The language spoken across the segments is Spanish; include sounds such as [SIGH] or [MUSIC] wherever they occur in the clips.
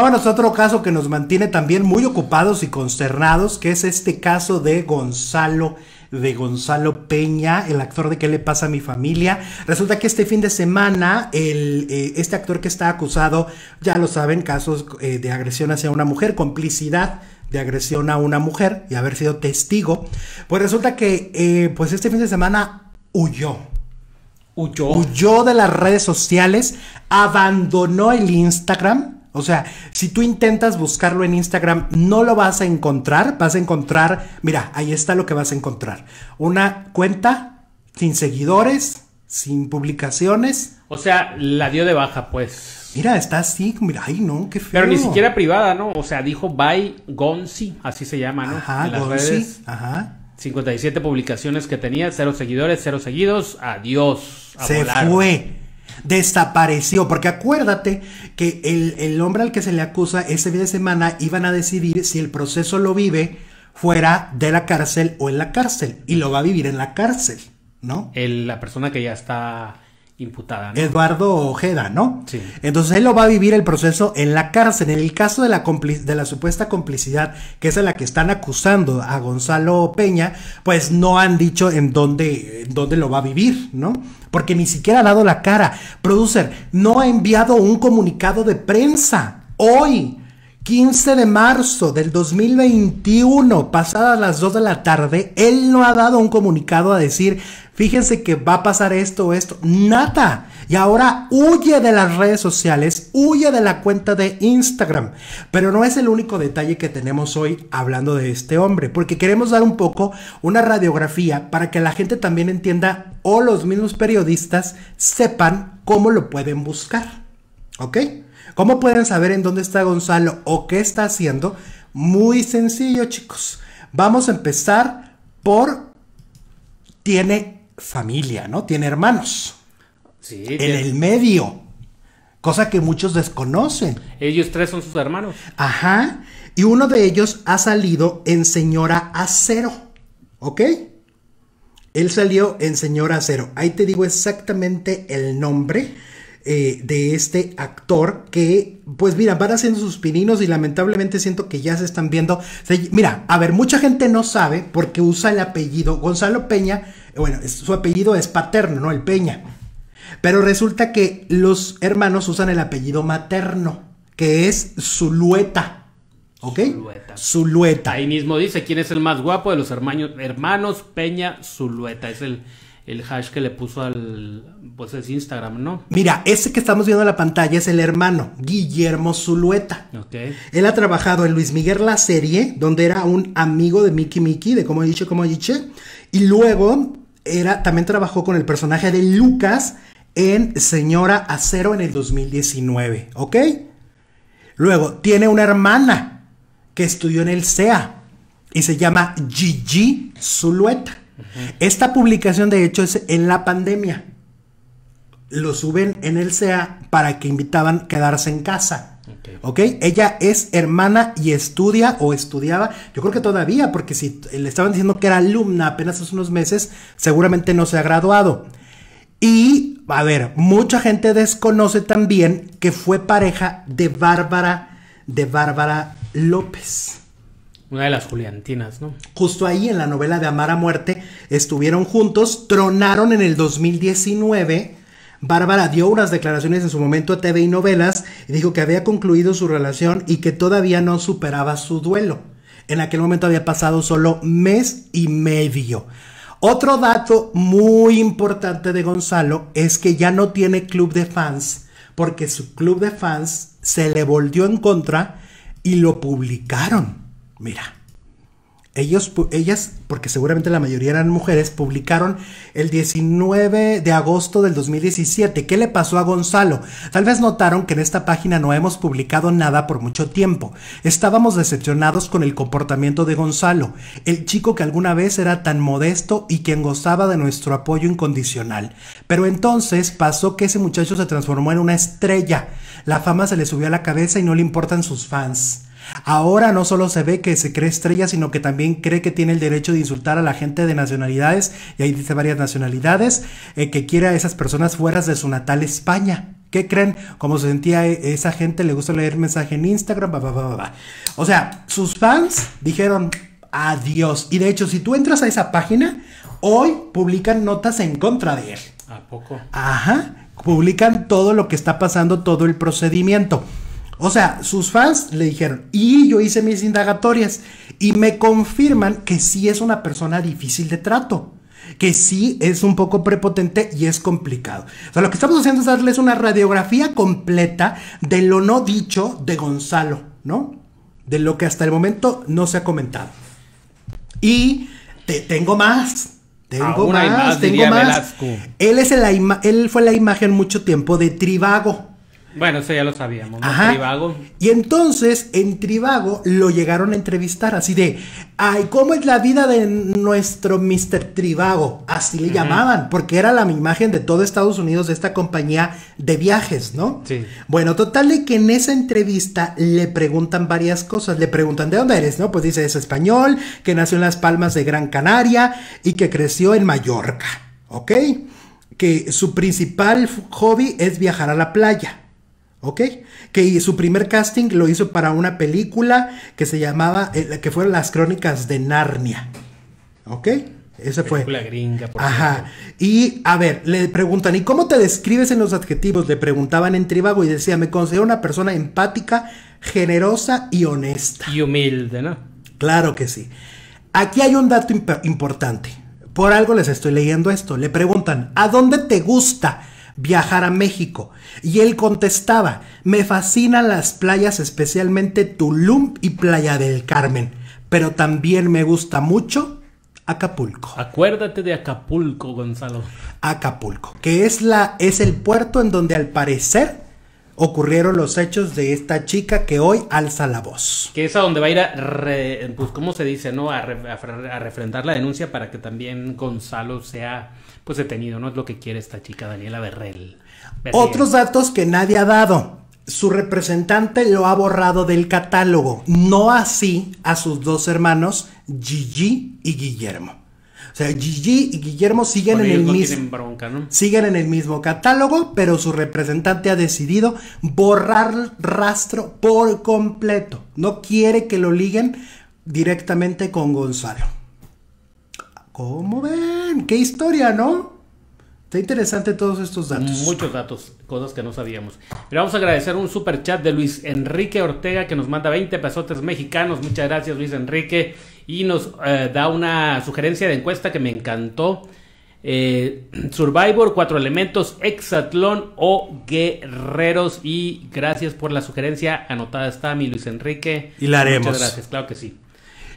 Vámonos a otro caso que nos mantiene también muy ocupados y consternados, que es este caso de Gonzalo de Gonzalo Peña, el actor de ¿Qué le pasa a mi familia? Resulta que este fin de semana, el, eh, este actor que está acusado, ya lo saben, casos eh, de agresión hacia una mujer, complicidad de agresión a una mujer y haber sido testigo, pues resulta que eh, pues este fin de semana huyó. Huyó. Huyó de las redes sociales, abandonó el Instagram o sea, si tú intentas buscarlo en Instagram, no lo vas a encontrar. Vas a encontrar, mira, ahí está lo que vas a encontrar. Una cuenta sin seguidores, sin publicaciones. O sea, la dio de baja, pues. Mira, está así, mira, ay no, qué feo. Pero ni siquiera privada, ¿no? O sea, dijo Bye Gonzi, así se llama, ¿no? Ajá, en las Gonzi, ajá. 57 publicaciones que tenía, cero seguidores, cero seguidos, adiós. se fue desapareció. Porque acuérdate que el, hombre al que se le acusa ese fin de semana iban a decidir si el proceso lo vive fuera de la cárcel o en la cárcel. Y lo va a vivir en la cárcel, ¿no? la persona que ya está imputada. Eduardo Ojeda, ¿no? Sí. Entonces él lo va a vivir el proceso en la cárcel. En el caso de la, de la supuesta complicidad, que es a la que están acusando a Gonzalo Peña, pues no han dicho en dónde, en dónde lo va a vivir, ¿no? Porque ni siquiera ha dado la cara. Producer, no ha enviado un comunicado de prensa hoy 15 de marzo del 2021, pasadas las 2 de la tarde, él no ha dado un comunicado a decir, fíjense que va a pasar esto o esto, nada. Y ahora huye de las redes sociales, huye de la cuenta de Instagram. Pero no es el único detalle que tenemos hoy hablando de este hombre, porque queremos dar un poco una radiografía para que la gente también entienda o los mismos periodistas sepan cómo lo pueden buscar. ¿Ok? ¿Cómo pueden saber en dónde está Gonzalo o qué está haciendo? Muy sencillo, chicos. Vamos a empezar por... Tiene familia, ¿no? Tiene hermanos. Sí. En el medio. Cosa que muchos desconocen. Ellos tres son sus hermanos. Ajá. Y uno de ellos ha salido en Señora Acero. ¿Ok? Él salió en Señora Acero. Ahí te digo exactamente el nombre eh, de este actor que, pues mira, van haciendo sus pininos y lamentablemente siento que ya se están viendo. mira, a ver, mucha gente no sabe porque usa el apellido Gonzalo Peña, eh, bueno, su apellido es paterno, ¿no? El Peña. Pero resulta que los hermanos usan el apellido materno, que es Zulueta. ¿Ok? Zulueta. Zulueta. Ahí mismo dice quién es el más guapo de los hermanos, hermanos Peña Zulueta. Es el, el hash que le puso al, pues es Instagram, ¿no? Mira, ese que estamos viendo en la pantalla es el hermano, Guillermo Zulueta. Okay. Él ha trabajado en Luis Miguel la serie, donde era un amigo de Mickey Mickey, de Como Dicho, Como Diche, y luego era, también trabajó con el personaje de Lucas en Señora Acero en el 2019, ¿ok? Luego, tiene una hermana que estudió en el SEA y se llama Gigi Zulueta. Esta publicación, de hecho, es en la pandemia. Lo suben en el CA para que invitaban quedarse en casa. ok, ella es hermana y estudia o estudiaba, yo creo que todavía, porque si le estaban diciendo que era alumna apenas hace unos meses, seguramente no se ha graduado. Y, a ver, mucha gente desconoce también que fue pareja de Bárbara, de Bárbara López. Una de las Juliantinas, ¿no? Justo ahí en la novela de Amar a Muerte estuvieron juntos, tronaron en el 2019. Bárbara dio unas declaraciones en su momento a TV y novelas y dijo que había concluido su relación y que todavía no superaba su duelo. En aquel momento había pasado solo mes y medio. Otro dato muy importante de Gonzalo es que ya no tiene club de fans porque su club de fans se le volvió en contra y lo publicaron. Mira, ellos, ellas, porque seguramente la mayoría eran mujeres, publicaron el 19 de agosto del 2017. ¿Qué le pasó a Gonzalo? Tal vez notaron que en esta página no hemos publicado nada por mucho tiempo. Estábamos decepcionados con el comportamiento de Gonzalo, el chico que alguna vez era tan modesto y quien gozaba de nuestro apoyo incondicional. Pero entonces pasó que ese muchacho se transformó en una estrella. La fama se le subió a la cabeza y no le importan sus fans. Ahora no solo se ve que se cree estrella, sino que también cree que tiene el derecho de insultar a la gente de nacionalidades, y ahí dice varias nacionalidades, eh, que quiere a esas personas fuera de su natal España. ¿Qué creen? Como se sentía eh, esa gente, le gusta leer mensaje en Instagram, O sea, sus fans dijeron adiós. Y de hecho, si tú entras a esa página, hoy publican notas en contra de él. ¿A poco? Ajá. Publican todo lo que está pasando, todo el procedimiento. O sea, sus fans le dijeron, y yo hice mis indagatorias y me confirman que sí es una persona difícil de trato, que sí es un poco prepotente y es complicado. O sea, lo que estamos haciendo es darles una radiografía completa de lo no dicho de Gonzalo, ¿no? De lo que hasta el momento no se ha comentado. Y te tengo más. Tengo más, tengo más. Él, es el él fue la imagen mucho tiempo de Trivago. Bueno, eso ya lo sabíamos, ¿no? Y entonces en Trivago lo llegaron a entrevistar así de, ay, ¿cómo es la vida de nuestro Mr. Trivago? Así le llamaban, porque era la imagen de todo Estados Unidos de esta compañía de viajes, ¿no? Sí. Bueno, total de que en esa entrevista le preguntan varias cosas, le preguntan, ¿de dónde eres? ¿No? Pues dice, es español, que nació en Las Palmas de Gran Canaria y que creció en Mallorca, ¿ok? Que su principal hobby es viajar a la playa ¿ok? Que su primer casting lo hizo para una película que se llamaba, eh, que fueron las crónicas de Narnia, ¿ok? Esa fue. gringa. Por Ajá. Y a ver, le preguntan, ¿y cómo te describes en los adjetivos? Le preguntaban en Tribago y decía, me considero una persona empática, generosa y honesta. Y humilde, ¿no? Claro que sí. Aquí hay un dato importante. Por algo les estoy leyendo esto. Le preguntan, ¿a dónde te gusta viajar a México. Y él contestaba, me fascinan las playas, especialmente Tulum y Playa del Carmen, pero también me gusta mucho Acapulco. Acuérdate de Acapulco, Gonzalo. Acapulco, que es, la, es el puerto en donde al parecer ocurrieron los hechos de esta chica que hoy alza la voz. Que es a donde va a ir a, pues, ¿cómo se dice, no? A, refrendar la denuncia para que también Gonzalo sea, pues, detenido, ¿no? Es lo que quiere esta chica, Daniela Berrell Otros datos que nadie ha dado. Su representante lo ha borrado del catálogo, no así a sus dos hermanos, Gigi y Guillermo. O sea, Gigi y Guillermo siguen en el mismo. Siguen en el mismo catálogo, pero su representante ha decidido borrar rastro por completo. No quiere que lo liguen directamente con Gonzalo. ¿Cómo ven? ¡Qué historia, ¿no? Está interesante todos estos datos. Muchos datos, cosas que no sabíamos. Pero vamos a agradecer un super chat de Luis Enrique Ortega que nos manda 20 pesotes mexicanos. Muchas gracias, Luis Enrique y nos eh, da una sugerencia de encuesta que me encantó. Eh, [CLEARS THROAT] Survivor, cuatro elementos, Exatlón o guerreros. Y gracias por la sugerencia. Anotada está mi Luis Enrique. Y la haremos. Muchas gracias, claro que sí.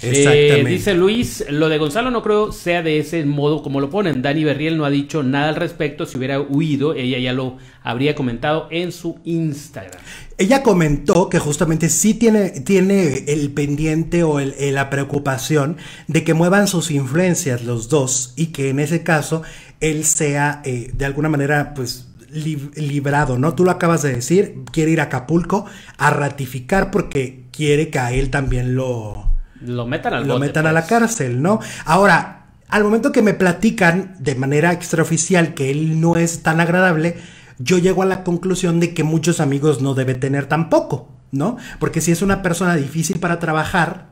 Eh, Exactamente. dice Luis, lo de Gonzalo no creo sea de ese modo como lo ponen. Dani Berriel no ha dicho nada al respecto. Si hubiera huido, ella ya lo habría comentado en su Instagram. Ella comentó que justamente sí tiene, tiene el pendiente o eh, la preocupación de que muevan sus influencias los dos y que en ese caso él sea eh, de alguna manera pues librado, ¿no? Tú lo acabas de decir, quiere ir a Acapulco a ratificar porque quiere que a él también lo, lo metan al Lo metan a la pues. cárcel, ¿no? Ahora, al momento que me platican de manera extraoficial que él no es tan agradable, yo llego a la conclusión de que muchos amigos no debe tener tampoco, ¿no? Porque si es una persona difícil para trabajar,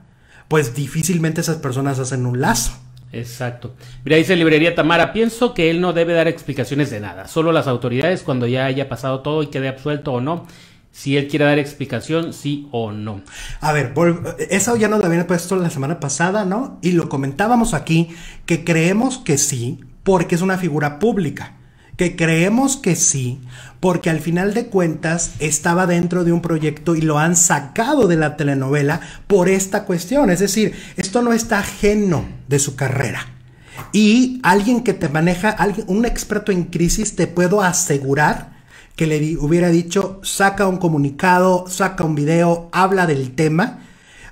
pues difícilmente esas personas hacen un lazo. Exacto. Mira, dice Librería Tamara, pienso que él no debe dar explicaciones de nada, solo las autoridades cuando ya haya pasado todo y quede absuelto o no si él quiere dar explicación, sí o no. A ver, eso ya nos lo habían puesto la semana pasada, ¿no? Y lo comentábamos aquí, que creemos que sí, porque es una figura pública que creemos que sí, porque al final de cuentas estaba dentro de un proyecto y lo han sacado de la telenovela por esta cuestión. Es decir, esto no está ajeno de su carrera. Y alguien que te maneja, un experto en crisis, te puedo asegurar que le hubiera dicho, saca un comunicado, saca un video, habla del tema.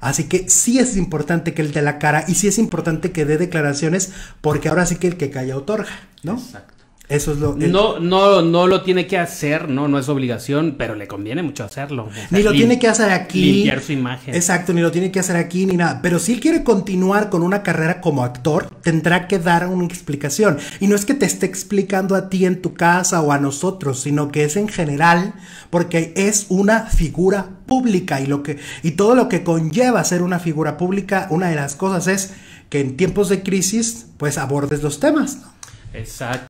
Así que sí es importante que él dé la cara y sí es importante que dé declaraciones, porque ahora sí que el que calla otorga, ¿no? Exacto. Eso es lo. No, no, no lo tiene que hacer, no, no es obligación, pero le conviene mucho hacerlo. ni lo tiene que hacer aquí. Limpiar su imagen. Exacto, ni lo tiene que hacer aquí ni nada. Pero si él quiere continuar con una carrera como actor, tendrá que dar una explicación. Y no es que te esté explicando a ti en tu casa o a nosotros, sino que es en general, porque es una figura pública y lo que y todo lo que conlleva ser una figura pública, una de las cosas es que en tiempos de crisis, pues abordes los temas. Exacto.